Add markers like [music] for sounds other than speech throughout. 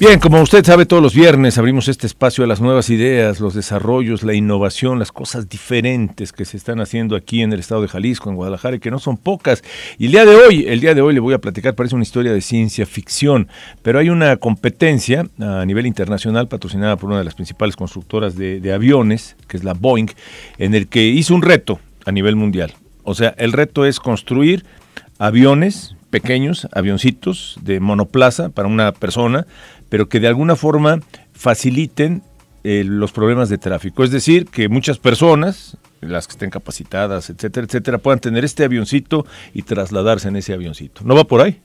Bien, como usted sabe, todos los viernes abrimos este espacio a las nuevas ideas, los desarrollos, la innovación, las cosas diferentes que se están haciendo aquí en el estado de Jalisco, en Guadalajara, y que no son pocas. Y el día de hoy, el día de hoy le voy a platicar, parece una historia de ciencia ficción, pero hay una competencia a nivel internacional patrocinada por una de las principales constructoras de, de aviones, que es la Boeing, en el que hizo un reto a nivel mundial. O sea, el reto es construir aviones pequeños, avioncitos de monoplaza para una persona, pero que de alguna forma faciliten eh, los problemas de tráfico. Es decir, que muchas personas, las que estén capacitadas, etcétera, etcétera, puedan tener este avioncito y trasladarse en ese avioncito. ¿No va por ahí?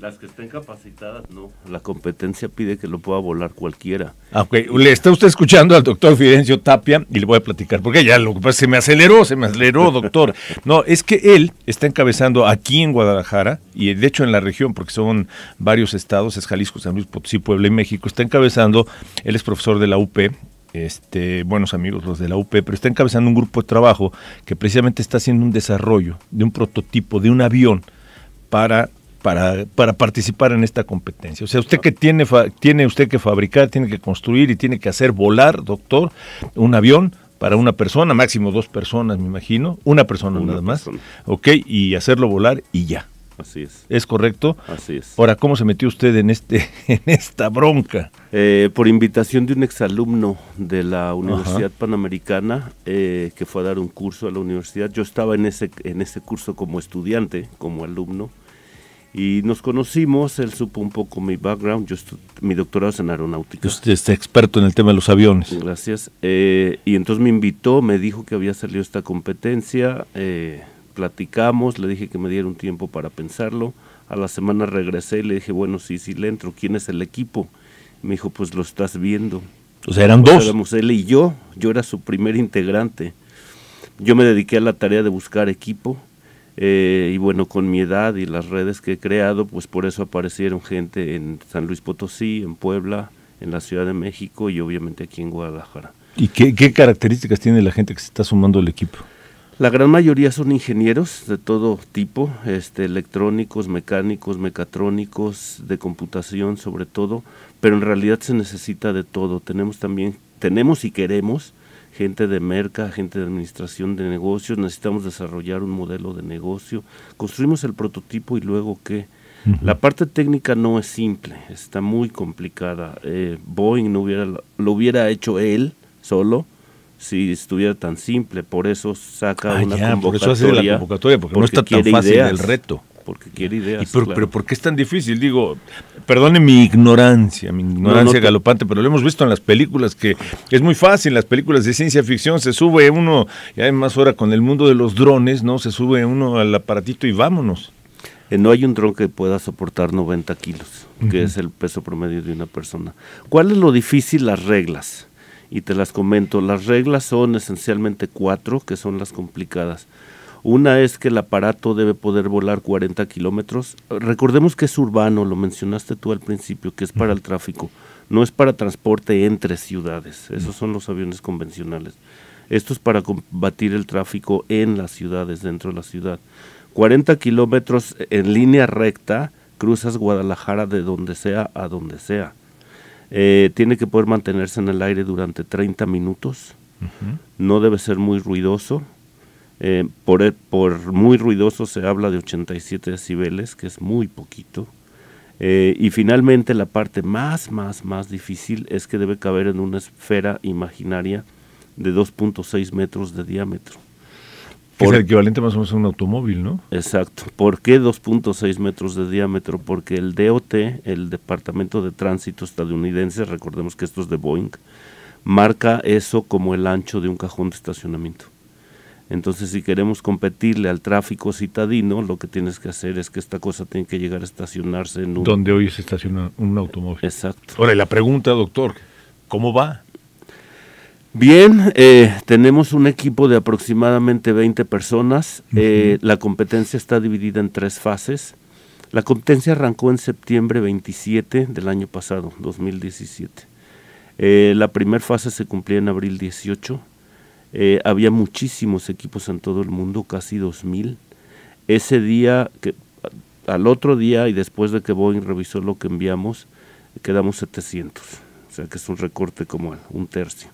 Las que estén capacitadas, no. La competencia pide que lo pueda volar cualquiera. Ah, Le está usted escuchando al doctor Fidencio Tapia y le voy a platicar, porque ya lo se me aceleró, se me aceleró, [laughs] doctor. No, es que él está encabezando aquí en Guadalajara y de hecho en la región, porque son varios estados, es Jalisco, San Luis Potosí, Puebla y México, está encabezando, él es profesor de la UP, este, buenos amigos los de la UP, pero está encabezando un grupo de trabajo que precisamente está haciendo un desarrollo de un prototipo de un avión para para, participar en esta competencia. O sea, usted que tiene, tiene usted que fabricar, tiene que construir y tiene que hacer volar, doctor, un avión para una persona, máximo dos personas, me imagino, una persona nada más, ¿ok? Y hacerlo volar y ya. Así es. ¿Es correcto? Así es. Ahora, ¿cómo se metió usted en, este, [laughs] en esta bronca? Eh, por invitación de un exalumno de la Universidad Panamericana, eh, que fue a dar un curso a la universidad. Yo estaba en ese, en ese curso como estudiante, como alumno y nos conocimos, él supo un poco mi background, yo mi doctorado es en aeronáutica. Usted es experto en el tema de los aviones. Gracias. Eh, y entonces me invitó, me dijo que había salido esta competencia, eh, platicamos, le dije que me diera un tiempo para pensarlo, a la semana regresé y le dije, bueno, sí, sí le entro, ¿quién es el equipo? Me dijo, pues lo estás viendo. O sea, eran pues dos. él y yo, yo era su primer integrante. Yo me dediqué a la tarea de buscar equipo, eh, y bueno, con mi edad y las redes que he creado, pues por eso aparecieron gente en San Luis Potosí, en Puebla, en la Ciudad de México y obviamente aquí en Guadalajara. ¿Y qué, características tiene la gente que se está sumando al equipo? La gran mayoría son ingenieros de todo tipo, este, electrónicos, mecánicos, mecatrónicos, de computación sobre todo, pero en realidad se necesita de todo. Tenemos también, tenemos y queremos gente de merca, gente de administración de negocios, necesitamos desarrollar un modelo de negocio, construimos el prototipo y luego qué. La parte técnica no es simple, está muy complicada. Eh, Boeing no hubiera, lo hubiera hecho él solo si estuviera tan simple, por eso saca ah, una convocatoria. eso hace la convocatoria, porque, no está tan fácil el reto porque quiere ideas. Pero ¿por qué es tan difícil? Digo, perdone mi ignorancia, mi ignorancia galopante, pero lo hemos visto en las películas que es muy fácil, las películas de ciencia ficción se sube uno, y además ahora con el mundo de los drones, ¿no? Se sube uno al aparatito y vámonos. Eh, no hay un dron que pueda soportar 90 kilos, que es el peso promedio de una persona. ¿Cuál es lo difícil? Las reglas. Y te las comento. Las reglas son esencialmente cuatro, que son las complicadas. Una es que el aparato debe poder volar 40 kilómetros. Recordemos que es urbano, lo mencionaste tú al principio, que es para el tráfico, no es para transporte entre ciudades. Esos son los aviones convencionales. Esto es para combatir el tráfico en las ciudades, dentro de la ciudad. 40 kilómetros en línea recta, cruzas Guadalajara de donde sea a donde sea. Eh, tiene que poder mantenerse en el aire durante 30 minutos. No debe ser muy ruidoso. Eh, por, eh, por, muy ruidoso se habla de 87 decibeles, que es muy poquito. Eh, y finalmente la parte más, más, más difícil es que debe caber en una esfera imaginaria de 2.6 metros de diámetro. Por, equivalente más o menos a un automóvil, ¿no? Exacto. ¿Por qué 2.6 metros de diámetro? Porque el DOT, el Departamento de Tránsito estadounidense, recordemos que esto es de Boeing, marca eso como el ancho de un cajón de estacionamiento. Entonces, si queremos competirle al tráfico citadino, lo que tienes que hacer es que esta cosa tiene que llegar a estacionarse en un... Donde hoy se estaciona un automóvil. Exacto. Ahora, y la pregunta, doctor, ¿cómo va? Bien, eh, tenemos un equipo de aproximadamente 20 personas. Eh, la competencia está dividida en tres fases. La competencia arrancó en septiembre 27 del año pasado, 2017. Eh, la primera fase se cumplía en abril 18 eh, había muchísimos equipos en todo el mundo, casi 2.000. Ese día, al otro día y después de que Boeing revisó lo que enviamos, quedamos 700. O sea que es un recorte como un tercio.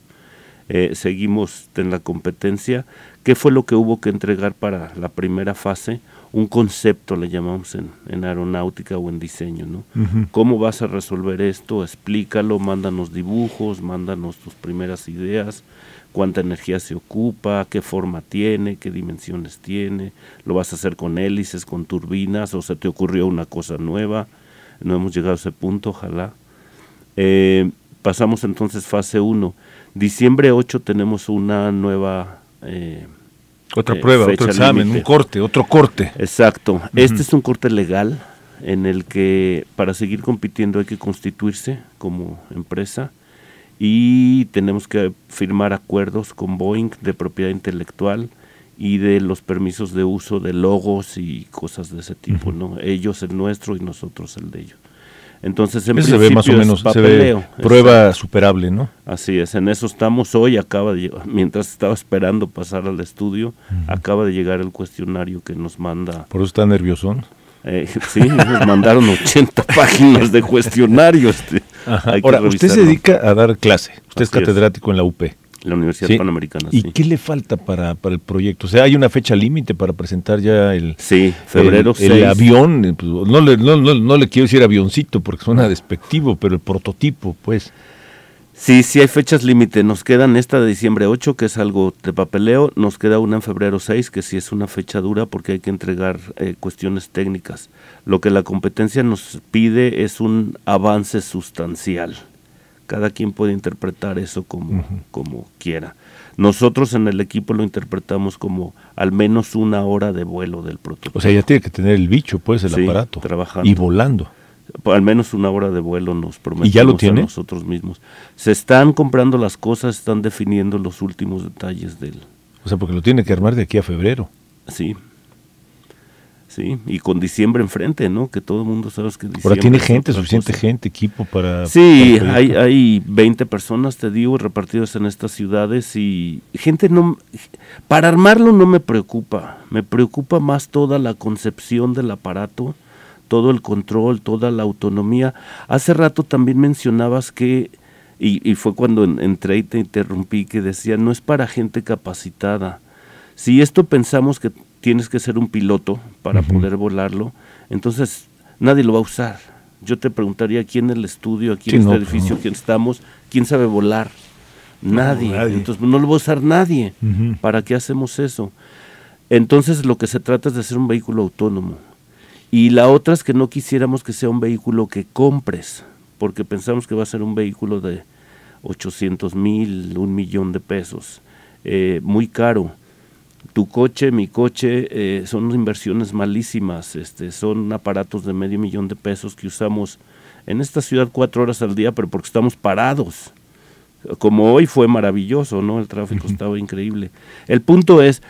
Eh, seguimos en la competencia. ¿Qué fue lo que hubo que entregar para la primera fase? un concepto, le llamamos en, aeronáutica o en diseño, ¿no? ¿Cómo vas a resolver esto? Explícalo, mándanos dibujos, mándanos tus primeras ideas, cuánta energía se ocupa, qué forma tiene, qué dimensiones tiene, lo vas a hacer con hélices, con turbinas, o se te ocurrió una cosa nueva, no hemos llegado a ese punto, ojalá. Eh, pasamos entonces fase 1. Diciembre 8 tenemos una nueva... Eh, otra eh, prueba, otro examen, un corte, otro corte. Exacto. Este es un corte legal en el que para seguir compitiendo hay que constituirse como empresa y tenemos que firmar acuerdos con Boeing de propiedad intelectual y de los permisos de uso de logos y cosas de ese tipo, ¿no? Ellos el nuestro y nosotros el de ellos. Entonces, en se ve más o menos, prueba superable, ¿no? Así es, en eso estamos hoy. Acaba de, mientras estaba esperando pasar al estudio, acaba de llegar el cuestionario que nos manda. ¿Por eso está nervioso? Eh, sí, nos mandaron 80 [laughs] páginas de cuestionarios. Ahora, usted se dedica a dar clase. Usted es catedrático en la UP. La Universidad sí. Panamericana. ¿Y qué le falta para, el proyecto? O sea, ¿hay una fecha límite para presentar ya el, sí, febrero el, el avión? Pues, no le, no, no, le quiero decir avioncito porque suena despectivo, pero el prototipo, pues. Sí, sí hay fechas límite. Nos quedan esta de diciembre 8, que es algo de papeleo. Nos queda una en febrero 6, que sí es una fecha dura porque hay que entregar eh, cuestiones técnicas. Lo que la competencia nos pide es un avance sustancial. Cada quien puede interpretar eso como, como quiera. Nosotros en el equipo lo interpretamos como al menos una hora de vuelo del prototipo. O sea, ya tiene que tener el bicho, pues, el aparato. Y volando. Al menos una hora de vuelo nos prometemos ya lo tiene? nosotros mismos. Se están comprando las cosas, están definiendo los últimos detalles del. O sea, porque lo tiene que armar de aquí a febrero. Sí. Sí, y con diciembre enfrente, ¿no? Que todo el mundo sabe que diciembre. Ahora tiene gente, suficiente gente, equipo para. Sí, hay, hay 20 personas, te digo, repartidas en estas ciudades y gente no. Para armarlo no me preocupa, me preocupa más toda la concepción del aparato, todo el control, toda la autonomía. Hace rato también mencionabas que. Y, y fue cuando entré y te interrumpí que decía, no es para gente capacitada. Si esto pensamos que tienes que ser un piloto para poder volarlo, entonces nadie lo va a usar. Yo te preguntaría aquí en el estudio, aquí en este edificio, quién estamos, quién sabe volar. Nadie. Entonces no lo va a usar nadie. ¿Para qué hacemos eso? Entonces lo que se trata es de hacer un vehículo autónomo. Y la otra es que no quisiéramos que sea un vehículo que compres, porque pensamos que va a ser un vehículo de 800 mil, un millón de pesos, eh, muy caro tu coche, mi coche, eh, son inversiones malísimas, este, son aparatos de medio millón de pesos que usamos en esta ciudad cuatro horas al día, pero porque estamos parados. Como hoy fue maravilloso, ¿no? El tráfico [laughs] estaba increíble. El punto es,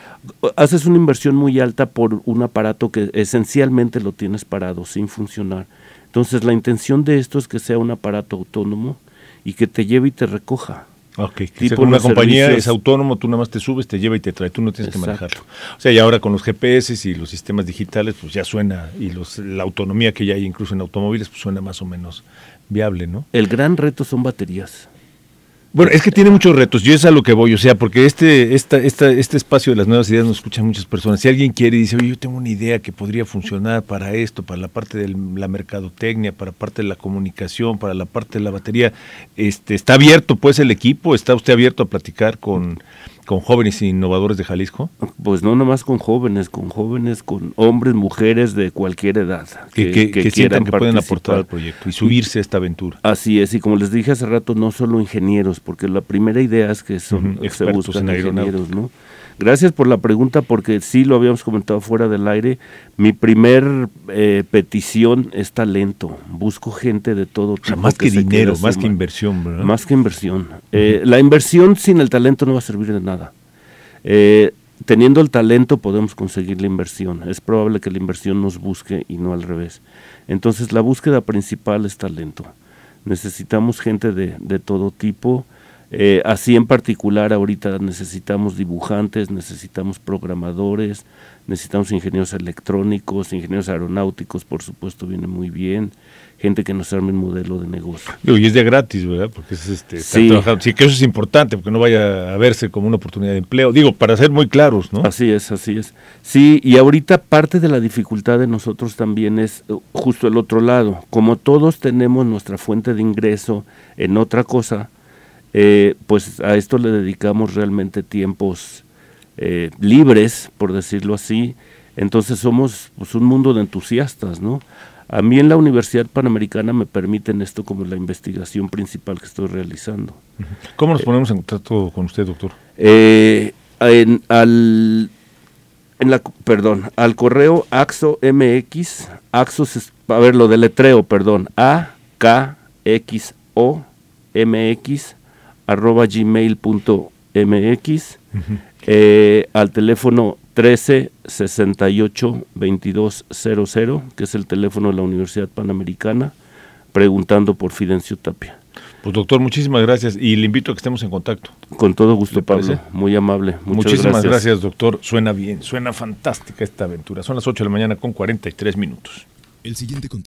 haces una inversión muy alta por un aparato que esencialmente lo tienes parado, sin funcionar. Entonces la intención de esto es que sea un aparato autónomo y que te lleve y te recoja Ok, tipo una compañía es autónomo, tú nada más te subes, te lleva y te trae, tú no tienes que manejarlo. O sea, y ahora con los GPS y los sistemas digitales, pues ya suena, y los, la autonomía que ya hay incluso en automóviles, pues suena más o menos viable, ¿no? El gran reto son baterías. Bueno, es que tiene muchos retos, yo es a lo que voy, o sea, porque este, esta, esta, este espacio de las nuevas ideas nos escuchan muchas personas. Si alguien quiere y dice, oye, yo tengo una idea que podría funcionar para esto, para la parte de la mercadotecnia, para la parte de la comunicación, para la parte de la batería, este, ¿está abierto pues el equipo? ¿Está usted abierto a platicar con, con jóvenes innovadores de Jalisco? Pues no nomás con jóvenes, con jóvenes, con hombres, mujeres de cualquier edad. Que, que, sientan que pueden aportar al proyecto y subirse a esta aventura. Así es, y como les dije hace rato, no solo ingenieros, porque la primera idea es que son expertos se ingenieros, ¿no? Gracias por la pregunta porque sí lo habíamos comentado fuera del aire. Mi primer eh, petición es talento. Busco gente de todo tipo. más que, dinero, más que inversión, ¿verdad? Más que inversión. Eh, la inversión sin el talento no va a servir de nada. Eh, teniendo el talento podemos conseguir la inversión. Es probable que la inversión nos busque y no al revés. Entonces la búsqueda principal es talento. Necesitamos gente de todo tipo eh, así en particular ahorita necesitamos dibujantes, necesitamos programadores, necesitamos ingenieros electrónicos, ingenieros aeronáuticos, por supuesto viene muy bien, gente que nos arme un modelo de negocio. Y es de gratis, ¿verdad? Porque es este, sí. que eso es importante, porque no vaya a verse como una oportunidad de empleo. Digo, para ser muy claros, ¿no? Así es, así es. Sí, y ahorita parte de la dificultad de nosotros también es eh, justo el otro lado. Como todos tenemos nuestra fuente de ingreso en otra cosa, eh, pues a esto le dedicamos realmente tiempos eh, libres, por decirlo así. Entonces somos pues, un mundo de entusiastas, ¿no? A mí en la Universidad Panamericana me permiten esto como la investigación principal que estoy realizando. ¿Cómo nos ponemos en contacto con usted, doctor? Eh, al, en la, perdón, al correo AXOMX, AXOS, a ver, lo deletreo, perdón, A-K-X-O-M-X, arroba gmail.mx, eh, al teléfono 13 68 22 que es el teléfono de la Universidad Panamericana, preguntando por Fidencio Tapia. Pues doctor, muchísimas gracias y le invito a que estemos en contacto. Con todo gusto, Pablo. Muy amable. muchísimas gracias. doctor. Suena bien, suena fantástica esta aventura. Son las 8 de la mañana con 43 minutos. El siguiente